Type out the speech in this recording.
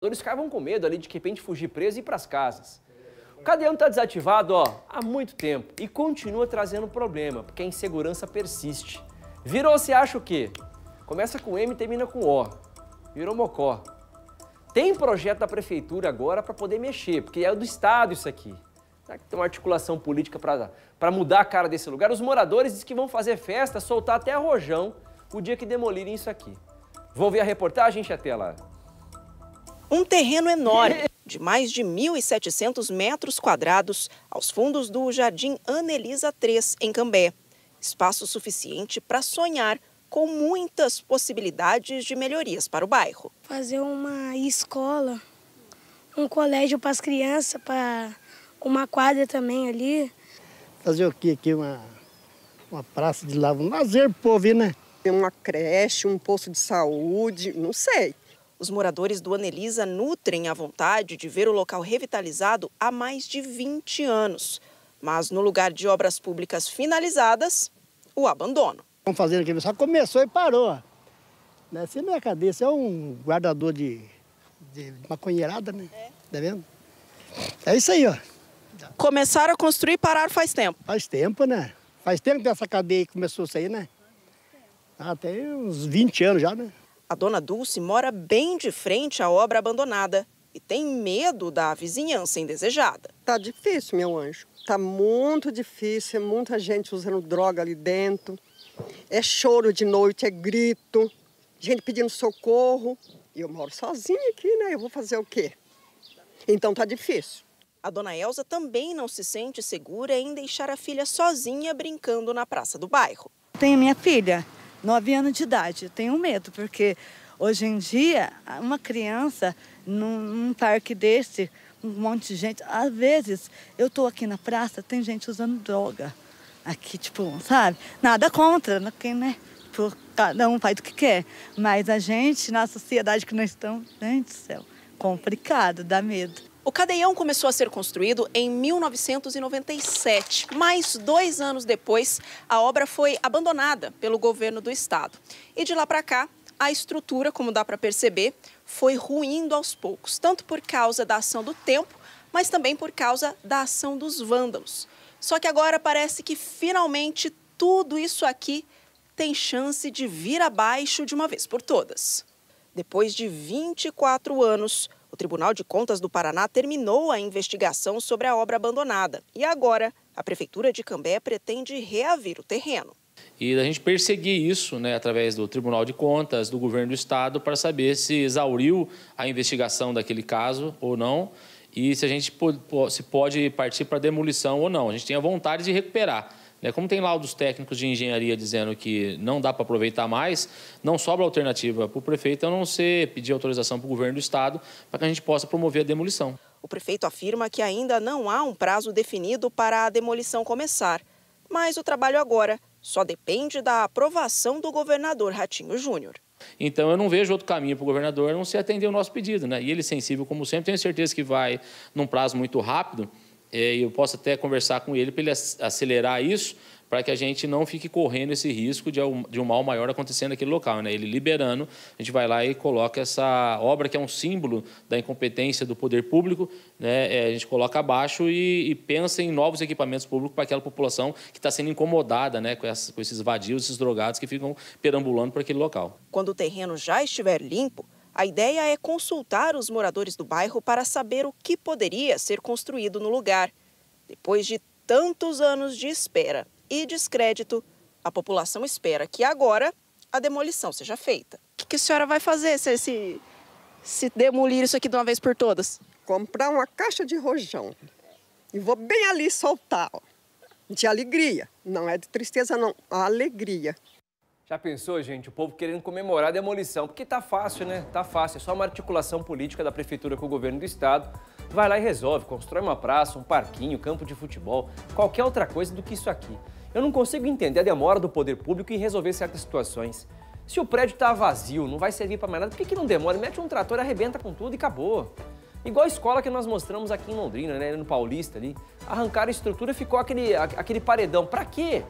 moradores ficavam com medo ali de, de repente fugir preso e ir para as casas. O cadeão está desativado ó, há muito tempo e continua trazendo problema, porque a insegurança persiste. Virou se acha o quê? Começa com M e termina com O. Virou mocó. Tem projeto da prefeitura agora para poder mexer, porque é do Estado isso aqui. Será que tem uma articulação política para mudar a cara desse lugar? Os moradores dizem que vão fazer festa, soltar até rojão o dia que demolirem isso aqui. Vão ver a reportagem, Chatela? Um terreno enorme, de mais de 1.700 metros quadrados, aos fundos do Jardim Anelisa III, em Cambé. Espaço suficiente para sonhar com muitas possibilidades de melhorias para o bairro. Fazer uma escola, um colégio para as crianças, para uma quadra também ali. Fazer o quê aqui? Uma, uma praça de lava, um lazer o povo, né? Uma creche, um posto de saúde, não sei. Os moradores do Anelisa nutrem a vontade de ver o local revitalizado há mais de 20 anos. Mas no lugar de obras públicas finalizadas, o abandono. Vamos fazer aqui, só começou e parou. Nessa né, assim, minha cabeça é um guardador de, de maconheirada, né? É. Tá vendo? É isso aí, ó. Começaram a construir e pararam faz tempo. Faz tempo, né? Faz tempo que essa cadeia começou a sair, né? Até ah, uns 20 anos já, né? A dona Dulce mora bem de frente à obra abandonada e tem medo da vizinhança indesejada. Tá difícil, meu anjo. Tá muito difícil, é muita gente usando droga ali dentro. É choro de noite, é grito, gente pedindo socorro. E eu moro sozinha aqui, né? Eu vou fazer o quê? Então tá difícil. A dona Elza também não se sente segura em deixar a filha sozinha brincando na praça do bairro. Tenho minha filha, 9 anos de idade. Tenho medo, porque hoje em dia, uma criança num, num parque desse, um monte de gente. Às vezes, eu tô aqui na praça, tem gente usando droga. Aqui, tipo, sabe? Nada contra, quem, né? Por, né, cada um faz o que quer. Mas a gente, na sociedade que nós estamos, gente do céu, complicado, dá medo. O cadeião começou a ser construído em 1997, mas dois anos depois, a obra foi abandonada pelo governo do estado. E de lá para cá, a estrutura, como dá para perceber, foi ruindo aos poucos, tanto por causa da ação do tempo, mas também por causa da ação dos vândalos. Só que agora parece que finalmente tudo isso aqui tem chance de vir abaixo de uma vez por todas. Depois de 24 anos, Tribunal de Contas do Paraná terminou a investigação sobre a obra abandonada e agora a Prefeitura de Cambé pretende reavir o terreno. E a gente perseguir isso né, através do Tribunal de Contas, do Governo do Estado, para saber se exauriu a investigação daquele caso ou não e se a gente pode, se pode partir para demolição ou não. A gente tem a vontade de recuperar. Né? Como tem laudos técnicos de engenharia dizendo que não dá para aproveitar mais, não sobra alternativa para o prefeito a não ser pedir autorização para o governo do estado para que a gente possa promover a demolição. O prefeito afirma que ainda não há um prazo definido para a demolição começar, mas o trabalho agora só depende da aprovação do governador Ratinho Júnior. Então eu não vejo outro caminho para o governador não se atender o nosso pedido, né? E ele sensível como sempre, tenho certeza que vai num prazo muito rápido. É, e eu posso até conversar com ele para ele acelerar isso, para que a gente não fique correndo esse risco de um, de um mal maior acontecendo naquele local. Né? Ele liberando, a gente vai lá e coloca essa obra que é um símbolo da incompetência do poder público, né? É, a gente coloca abaixo e, e pensa em novos equipamentos públicos para aquela população que está sendo incomodada né? com, essas, com esses vadios, esses drogados que ficam perambulando por aquele local. Quando o terreno já estiver limpo, a ideia é consultar os moradores do bairro para saber o que poderia ser construído no lugar. Depois de tantos anos de espera e descrédito, a população espera que agora a demolição seja feita. O que, que a senhora vai fazer se, se, se demolir isso aqui de uma vez por todas? Comprar uma caixa de rojão e vou bem ali soltar, ó. de alegria. Não é de tristeza, não, a alegria. Já pensou, gente? O povo querendo comemorar a demolição. Porque tá fácil, né? Tá fácil. É só uma articulação política da prefeitura com o governo do estado. Vai lá e resolve. Constrói uma praça, um parquinho, campo de futebol, qualquer outra coisa do que isso aqui. Eu não consigo entender a demora do poder público em resolver certas situações. Se o prédio tá vazio, não vai servir para mais nada, por que, que não demora? Mete um trator, arrebenta com tudo e acabou. Igual a escola que nós mostramos aqui em Londrina, né, no Paulista ali. Arrancaram a estrutura e ficou aquele, aquele paredão. Pra quê?